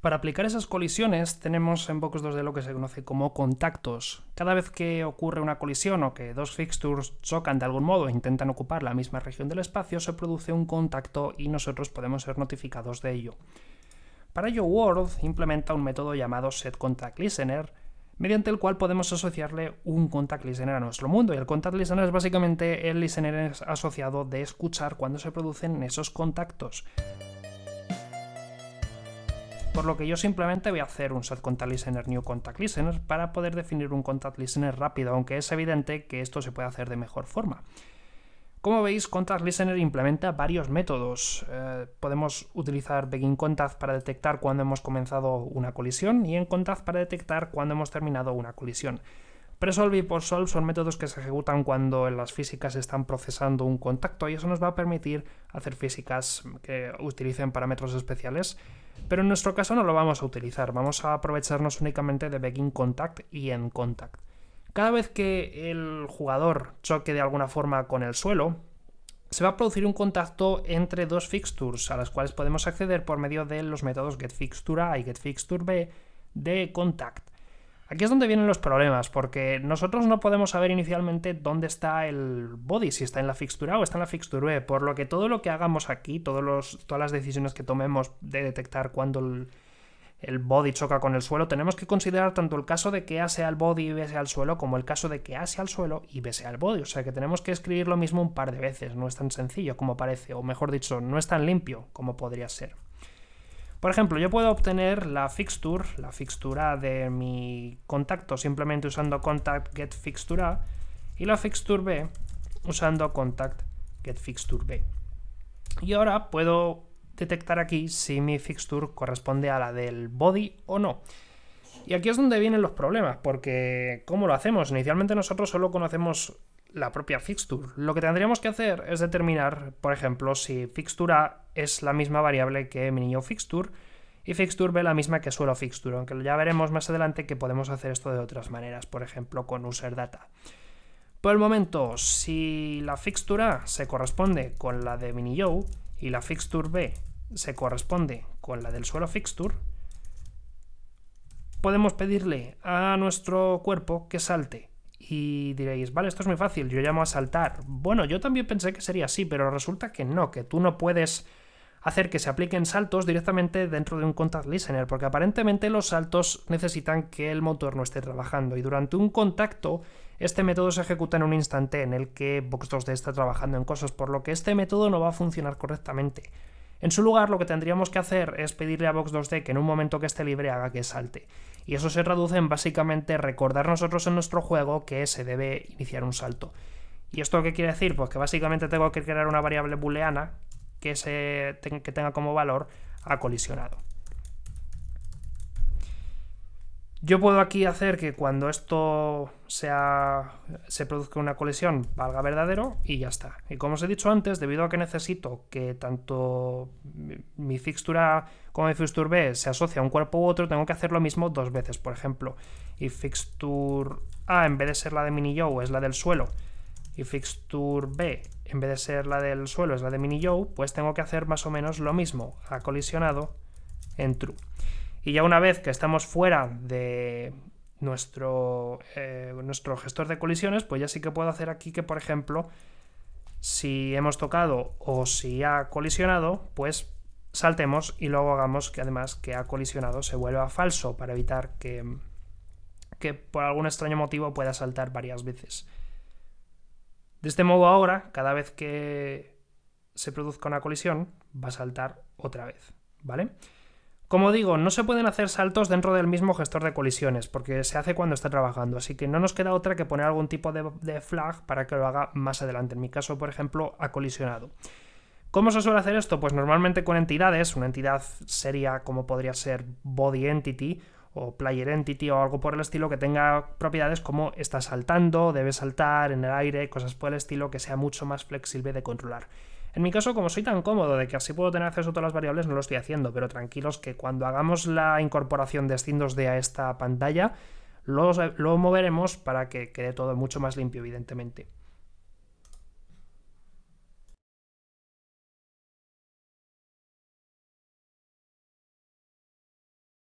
Para aplicar esas colisiones tenemos en Box 2D lo que se conoce como contactos. Cada vez que ocurre una colisión o que dos fixtures chocan de algún modo e intentan ocupar la misma región del espacio, se produce un contacto y nosotros podemos ser notificados de ello. Para ello, World implementa un método llamado setContactListener, mediante el cual podemos asociarle un contact listener a nuestro mundo. Y el contact listener es básicamente el listener asociado de escuchar cuando se producen esos contactos por lo que yo simplemente voy a hacer un set contact listener new contact listener para poder definir un contact listener rápido, aunque es evidente que esto se puede hacer de mejor forma. Como veis, Contact Listener implementa varios métodos. Eh, podemos utilizar Begin para detectar cuando hemos comenzado una colisión y en Contact para detectar cuando hemos terminado una colisión. Presolve y Postsolve son métodos que se ejecutan cuando en las físicas están procesando un contacto y eso nos va a permitir hacer físicas que utilicen parámetros especiales, pero en nuestro caso no lo vamos a utilizar, vamos a aprovecharnos únicamente de Begin Contact y End Contact. Cada vez que el jugador choque de alguna forma con el suelo, se va a producir un contacto entre dos fixtures a las cuales podemos acceder por medio de los métodos getFixtureA y getFixtureB de contact. Aquí es donde vienen los problemas, porque nosotros no podemos saber inicialmente dónde está el body, si está en la fixtura o está en la fixture B, por lo que todo lo que hagamos aquí, todas las decisiones que tomemos de detectar cuando el, el, body choca con el suelo, tenemos que considerar tanto el caso de que A sea el body y B sea el suelo, como el caso de que A sea el suelo y B sea el body. O sea que tenemos que escribir lo mismo un par de veces, no es tan sencillo como parece, o mejor dicho, no es tan limpio como podría ser. Por ejemplo, yo puedo obtener la fixture, la fixtura de mi contacto, simplemente usando contact get y la fixture B usando contact get fixture B. Y ahora puedo detectar aquí si mi fixture corresponde a la del body o no. Y aquí es donde vienen los problemas, porque ¿cómo lo hacemos? Inicialmente nosotros solo conocemos la propia fixture. Lo que tendríamos que hacer es determinar, por ejemplo, si fixture A es la misma variable que mini fixture y fixture B la misma que suelo fixture, aunque ya veremos más adelante que podemos hacer esto de otras maneras, por ejemplo con user data. Por el momento, si la fixture A se corresponde con la de minio y la fixture B se corresponde con la del suelo fixture, podemos pedirle a nuestro cuerpo que salte y diréis, vale, esto es muy fácil, yo llamo a saltar. Bueno, yo también pensé que sería así, pero resulta que no, que tú no puedes hacer que se apliquen saltos directamente dentro de un contact listener, porque aparentemente los saltos necesitan que el motor no esté trabajando y durante un contacto este método se ejecuta en un instante en el que Box2D está trabajando en cosas, por lo que este método no va a funcionar correctamente. En su lugar, lo que tendríamos que hacer es pedirle a Box2D que en un momento que esté libre haga que salte. Y eso se traduce en básicamente recordar nosotros en nuestro juego que se debe iniciar un salto. ¿Y esto qué quiere decir? Pues que básicamente tengo que crear una variable booleana que, que tenga como valor a colisionado. Yo puedo aquí hacer que cuando esto sea, se produzca una colisión valga verdadero y ya está. Y como os he dicho antes, debido a que necesito que tanto mi fixture A como mi fixture B se asocie a un cuerpo u otro, tengo que hacer lo mismo dos veces. Por ejemplo, y fixture A en vez de ser la de mini Joe es la del suelo y fixture B en vez de ser la del suelo es la de mini Joe, pues tengo que hacer más o menos lo mismo Ha colisionado en true. Y ya una vez que estamos fuera de nuestro, eh, nuestro gestor de colisiones, pues ya sí que puedo hacer aquí que, por ejemplo, si hemos tocado o si ha colisionado, pues saltemos y luego hagamos que además que ha colisionado se vuelva falso para evitar que, que por algún extraño motivo pueda saltar varias veces. De este modo ahora, cada vez que se produzca una colisión, va a saltar otra vez, ¿vale? Como digo, no se pueden hacer saltos dentro del mismo gestor de colisiones, porque se hace cuando está trabajando, así que no nos queda otra que poner algún tipo de, flag para que lo haga más adelante. En mi caso, por ejemplo, ha colisionado. ¿Cómo se suele hacer esto? Pues normalmente con entidades, una entidad sería como podría ser Body Entity o Player Entity o algo por el estilo que tenga propiedades como está saltando, debe saltar en el aire, cosas por el estilo que sea mucho más flexible de controlar. En mi caso, como soy tan cómodo de que así puedo tener acceso a todas las variables, no lo estoy haciendo, pero tranquilos que cuando hagamos la incorporación de 2 D a esta pantalla, lo moveremos para que quede todo mucho más limpio, evidentemente.